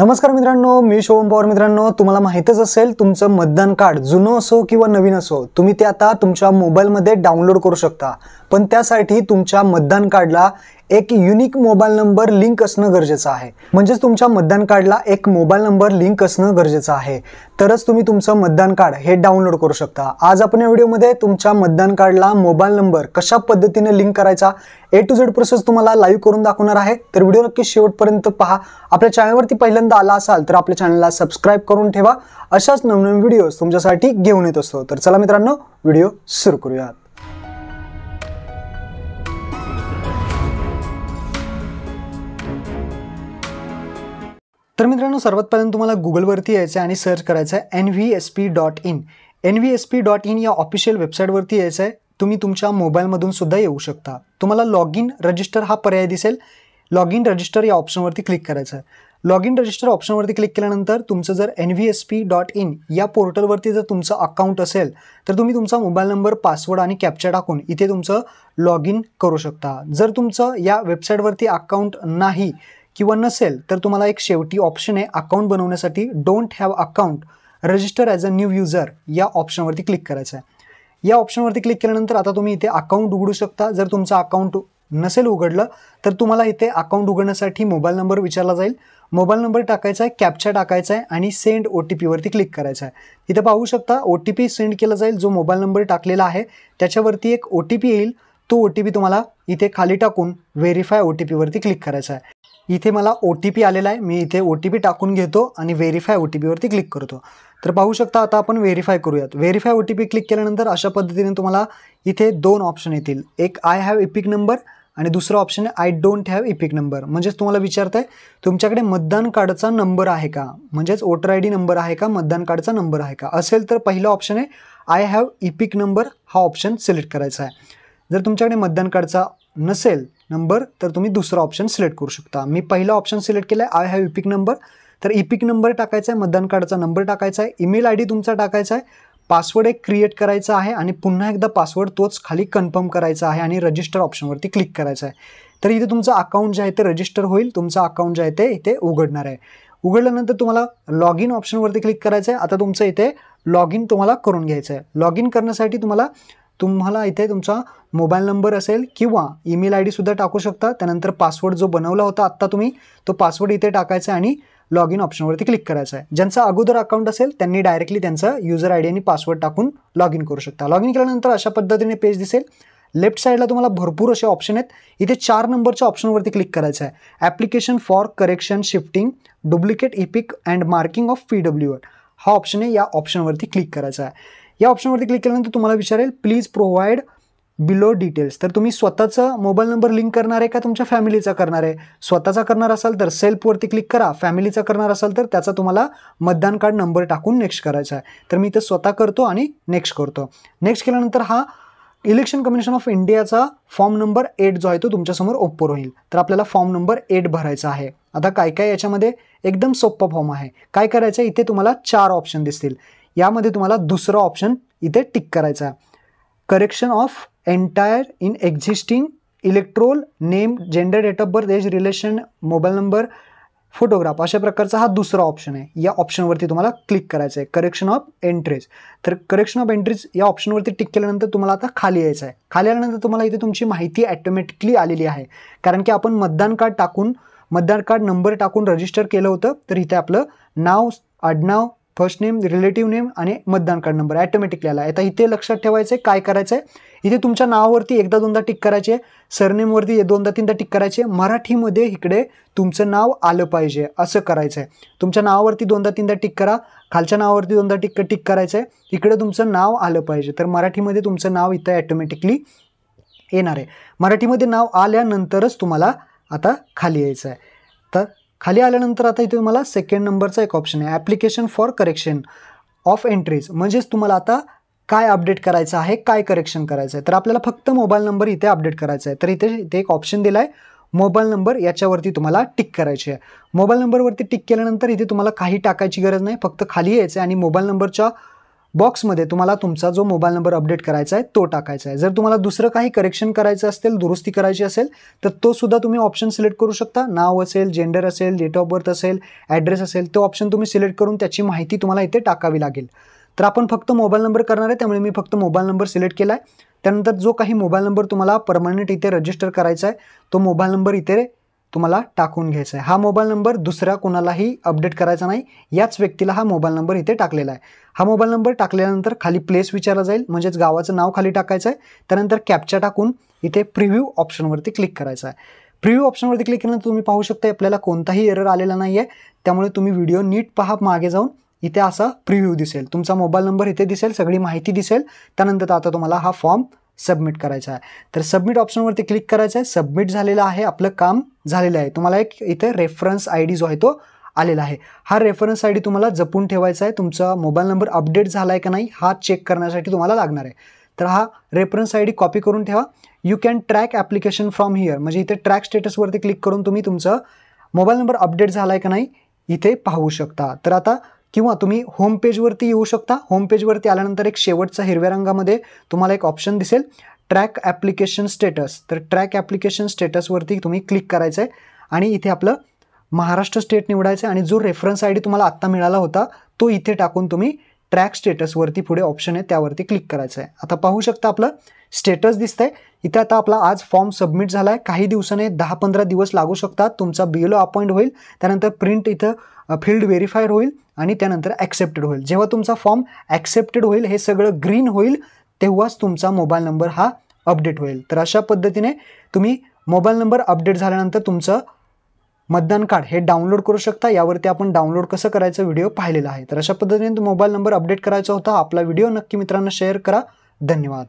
नमस्कार मित्रांनो मी शोभम पवार मित्रांनो तुम्हाला माहीतच असेल तुमचं मतदान कार्ड जुनं असो किंवा नवीन असो तुम्ही ते आता तुमच्या मोबाईलमध्ये डाउनलोड करू शकता पण त्यासाठी तुमच्या मतदान कार्डला एक युनिक मोबाईल नंबर लिंक असणं गरजेचं आहे म्हणजेच तुमच्या मतदान कार्डला एक मोबाईल नंबर लिंक असणं गरजेचं आहे तरच तुम्ही तुमचं मतदान कार्ड हे डाउनलोड करू शकता आज आपण या व्हिडिओमध्ये तुमच्या मतदान कार्डला मोबाईल नंबर कशा पद्धतीने लिंक करायचा ए टू झेड प्रोसेस तुम्हाला लाईव्ह करून दाखवणार आहे तर व्हिडिओ नक्की शेवटपर्यंत पहा आपल्या चॅनलवरती पहिल्यांदा आला असाल तर आपल्या चॅनलला सबस्क्राईब करून ठेवा अशाच नवनवीन व्हिडिओज तुमच्यासाठी घेऊन येत असतो तर चला मित्रांनो व्हिडिओ सुरू करूयात तर मित्रांनो सर्वात पहिल्यांदा तुम्हाला गुगलवरती यायचं आहे आणि सर्च करायचं आहे N V S P dot in N V S P dot in या ऑफिशियल वेबसाईटवरती यायचं आहे तुम्ही तुमच्या मोबाईलमधून सुद्धा येऊ शकता तुम्हाला लॉग इन रजिस्टर हा पर्याय दिसेल लॉग इन रजिस्टर या ऑप्शनवरती क्लिक करायचं आहे लॉग इन रजिस्टर ऑप्शनवरती क्लिक केल्यानंतर तुमचं जर N V S P dot in या पोर्टलवरती जर तुमचं अकाउंट असेल तर तुम्ही तुमचा मोबाईल नंबर पासवर्ड आणि कॅप्चर टाकून इथे तुमचं लॉग इन करू शकता जर तुमचं या वेबसाईटवरती अकाउंट नाही किंवा नसेल तर तुम्हाला एक शेवटी ऑप्शन आहे अकाउंट बनवण्यासाठी don't have account register as a new user या ऑप्शनवरती क्लिक करायचं आहे या ऑप्शनवरती क्लिक केल्यानंतर आता तुम्ही इथे अकाउंट उघडू शकता जर तुमचं अकाउंट नसेल उघडलं तर तुम्हाला इथे अकाउंट उघडण्यासाठी मोबाईल नंबर विचारला जाईल मोबाईल नंबर टाकायचा आहे कॅप्चा टाकायचा आहे आणि सेंड ओ टी पीवरती क्लिक करायचा आहे इथे पाहू शकता ओ टी पी सेंड केला जाईल जो मोबाईल नंबर टाकलेला आहे त्याच्यावरती एक ओ टी पी येईल तो ओ टी पी तुम्हाला इथे खाली टाकून व्हेरीफाय ओ टी पीवरती क्लिक करायचा आहे इथे मला ओ टी पी आलेला आहे मी इथे ओ टी पी टाकून घेतो आणि व्हेरीफाय ओ टी पीवरती क्लिक करतो तर पाहू शकता आता आपण व्हेरीफाय करूयात verify O T P click केल्यानंतर अशा पद्धतीने तुम्हाला इथे दोन ऑप्शन येतील एक आय हॅव इपिक नंबर आणि दुसरा ऑप्शन आहे I don't have EPIC number म्हणजेच तुम्हाला विचारत आहे तुमच्याकडे मतदान कार्डचा नंबर आहे का म्हणजेच वोटर आय डी नंबर आहे का मतदान कार्डचा नंबर आहे का असेल तर पहिला ऑप्शन आहे आय हॅव इपिक नंबर हा ऑप्शन सिलेक्ट करायचा आहे जर तुमच्याकडे मतदान कार्डचा नसेल नंबर तर तुम्ही दुसरा ऑप्शन सिलेक्ट करू शकता मी पहिला ऑप्शन सिलेक्ट केला आहे आय हॅव इपिक नंबर तर इपिक नंबर टाकायचा आहे मतदान कार्डचा नंबर टाकायचा आहे ईमेल आय डी तुमचा टाकायचा आहे पासवर्ड एक क्रिएट करायचा आहे आणि पुन्हा एकदा पासवर्ड तोच खाली कन्फर्म करायचा आहे आणि रजिस्टर ऑप्शनवरती क्लिक करायचं आहे तर इथे तुमचं अकाउंट जे आहे ते रजिस्टर होईल तुमचं अकाउंट जे आहे ते इथे उघडणार आहे उघडल्यानंतर तुम्हाला लॉग इन ऑप्शनवरती क्लिक करायचं आहे आता तुमचं इथे लॉग इन तुम्हाला करून घ्यायचं आहे लॉग इन करण्यासाठी तुम्हाला तुम्हाला इथे तुमचा मोबाईल नंबर असेल किंवा ईमेल आय डीसुद्धा टाकू शकता त्यानंतर पासवर्ड जो बनवला होता आत्ता तुम्ही तो पासवर्ड इथे टाकायचा आणि लॉग इन ऑप्शनवरती क्लिक करायचं आहे ज्यांचा अगोदर अकाउंट असेल त्यांनी डायरेक्टली त्यांचा युजर आय डी आणि पासवर्ड टाकून लॉग इन करू शकता लॉग इन केल्यानंतर अशा पद्धतीने पेज दिसेल लेफ्ट साईडला तुम्हाला भरपूर असे ऑप्शन आहेत इथे चार नंबरच्या ऑप्शनवरती क्लिक करायचं आहे application for correction shifting duplicate EPIC and marking of P W हा ऑप्शन आहे या ऑप्शनवरती क्लिक करायचा आहे या ऑप्शनवरती क्लिक केल्यानंतर तुम्हाला विचारेल प्लीज प्रोव्हाइड बिलो डिटेल्स तर तुम्ही स्वतःचा मोबाईल नंबर लिंक करणार आहे का तुमच्या फॅमिलीचा करणार आहे स्वतःचा करणार असाल तर सेल्फवरती क्लिक करा फॅमिलीचा करणार असाल तर त्याचा तुम्हाला मतदान कार्ड नंबर टाकून नेक्स्ट करायचा आहे तर मी ते स्वतः करतो आणि नेक्स्ट करतो नेक्स्ट केल्यानंतर हा इलेक्शन कमिशन ऑफ इंडियाचा फॉर्म नंबर एट जो आहे तो तुमच्यासमोर ओपन होईल तर आपल्याला फॉर्म नंबर एट भरायचा आहे आता काय काय याच्यामध्ये एकदम सोप्पा फॉर्म आहे काय करायचं आहे इथे तुम्हाला चार ऑप्शन दिसतील यामध्ये तुम्हाला दुसरा ऑप्शन इथे टिक करायचा आहे correction of entire in existing electoral name gender date of birth age relation mobile number photograph अशा प्रकारचा हा दुसरा ऑप्शन आहे या ऑप्शनवरती तुम्हाला क्लिक करायचं आहे करेक्शन ऑफ एंट्रीज तर करेक्शन ऑफ एंट्रीज या ऑप्शनवरती टिक केल्यानंतर तुम्हाला आता खाली यायचं आहे खाली आल्यानंतर तुम्हाला इथे तुमची माहिती ॲटोमॅटिकली आलेली आहे कारण की आपण मतदान कार्ड टाकून मतदान कार्ड नंबर टाकून रजिस्टर केलं होतं तर इथे आपलं नाव आडनाव फर्स्ट नेम रिलेटिव्ह नेम आणि मतदान कार्ड नंबर ॲटोमॅटिकली आला आता इथे लक्षात ठेवायचं आहे काय करायचं आहे इथे तुमच्या नावावरती एकदा दोनदा टिक करायचे सरनेमवरती दोनदा तीनदा टिक करायचे मराठीमध्ये इकडे तुमचं नाव आलं पाहिजे असं करायचं आहे तुमच्या नावावरती दोनदा तीनदा टिक करा खालच्या नावावरती दोनदा टिक टिक करायचं आहे इकडे तुमचं नाव आलं पाहिजे तर मराठीमध्ये तुमचं नाव इथं ॲटोमॅटिकली येणार आहे मराठीमध्ये नाव आल्यानंतरच तुम्हाला आता खाली यायचं आहे खाली आल्यानंतर आता इथे तुम्हाला सेकंड नंबरचा एक ऑप्शन आहे application for correction of entries म्हणजेच तुम्हाला आता काय अपडेट करायचं आहे काय करेक्शन करायचं आहे तर आपल्याला फक्त मोबाईल नंबर इथे अपडेट करायचा आहे तर इथे इथे एक ऑप्शन दिला आहे मोबाईल नंबर याच्यावरती तुम्हाला टिक करायची आहे मोबाईल नंबरवरती टिक केल्यानंतर इथे तुम्हाला काही टाकायची गरज नाही फक्त खाली यायचं आहे आणि मोबाईल नंबरच्या बॉक्समध्ये तुम्हाला तुमचा जो मोबाईल नंबर अपडेट करायचा आहे तो टाकायचा आहे जर तुम्हाला दुसरं काही करेक्शन करायचं असेल दुरुस्ती करायची असेल तर तो सुद्धा तुम्ही ऑप्शन सिलेक्ट करू शकता नाव असेल जेंडर असेल डेट ऑफ बर्थ असेल ॲड्रेस असेल तो ऑप्शन तुम्ही सिलेक्ट करून त्याची माहिती तुम्हाला इथे टाकावी लागेल तर आपण फक्त मोबाईल नंबर करणार आहे त्यामुळे मी फक्त मोबाईल नंबर सिलेक्ट केला आहे त्यानंतर जो काही मोबाईल नंबर तुम्हाला परमनंट इथे रजिस्टर करायचा आहे तो मोबाईल नंबर इथे तुम्हाला टाकून घ्यायचा आहे हा मोबाईल नंबर दुसऱ्या कोणालाही अपडेट करायचा नाही याच व्यक्तीला हा मोबाईल नंबर इथे टाकलेला आहे हा मोबाईल नंबर टाकल्यानंतर खाली प्लेस विचारला जाईल म्हणजेच गावाचं नाव खाली टाकायचं आहे त्यानंतर कॅप्चा टाकून इथे प्रिव्ह्यू ऑप्शनवरती क्लिक करायचं आहे प्रिव्ह्यू ऑप्शनवरती क्लिक केल्यानंतर तुम्ही पाहू शकता आपल्याला कोणताही एरर आलेला नाही आहे त्यामुळे तुम्ही व्हिडिओ नीट पहा मागे जाऊन इथे असा प्रिव्ह्यू दिसेल तुमचा मोबाईल नंबर इथे दिसेल सगळी माहिती दिसेल त्यानंतर आता तुम्हाला हा फॉर्म सबमिट करायचा आहे तर सबमिट ऑप्शनवरती क्लिक करायचं आहे सबमिट झालेलं आहे आपलं काम झालेलं आहे तुम्हाला एक इथे रेफरन्स आय डी जो आहे तो आलेला आहे हा रेफरन्स आय डी तुम्हाला जपून ठेवायचा आहे तुमचा मोबाईल नंबर अपडेट झाला आहे का नाही हा चेक करण्यासाठी तुम्हाला लागणार आहे तर हा रेफरन्स आय डी कॉपी करून ठेवा you can track application from here म्हणजे इथे ट्रॅक स्टेटसवरती क्लिक करून तुम्ही तुमचं मोबाईल नंबर अपडेट झाला आहे का नाही इथे पाहू शकता तर आता किंवा तुम्ही होम पेजवरती येऊ शकता होम पेजवरती आल्यानंतर एक शेवटचा हिरव्या रंगामध्ये तुम्हाला एक ऑप्शन दिसेल ट्रॅक ॲप्लिकेशन स्टेटस तर ट्रॅक ॲप्लिकेशन स्टेटसवरती तुम्ही क्लिक करायचं आहे आणि इथे आपलं महाराष्ट्र स्टेट निवडायचं आहे आणि जो रेफरन्स आय डी तुम्हाला आत्ता मिळाला होता तो इथे टाकून तुम्ही ट्रॅक स्टेटसवरती पुढे ऑप्शन आहे त्यावरती क्लिक करायचं आहे आता पाहू शकता आपलं स्टेटस आहे इथे आता आपला आज फॉर्म सबमिट झाला आहे काही दिवसाने दहा पंधरा दिवस लागू शकतात तुमचा बिलो अपॉइंट होईल त्यानंतर प्रिंट इथं फील्ड व्हेरीफाईड होईल आणि त्यानंतर ॲक्सेप्टेड होईल जेव्हा तुमचा फॉर्म ॲक्सेप्टेड होईल हे सगळं ग्रीन होईल तेव्हाच तुमचा मोबाईल नंबर हा अपडेट होईल तर अशा पद्धतीने तुम्ही मोबाईल नंबर अपडेट झाल्यानंतर तुमचं मतदान कार्ड हे डाउनलोड करू शकता यावरती आपण डाउनलोड कसं करायचं व्हिडिओ पाहिलेला आहे तर अशा पद्धतीने मोबाईल नंबर अपडेट करायचा होता आपला व्हिडिओ नक्की मित्रांना शेअर करा धन्यवाद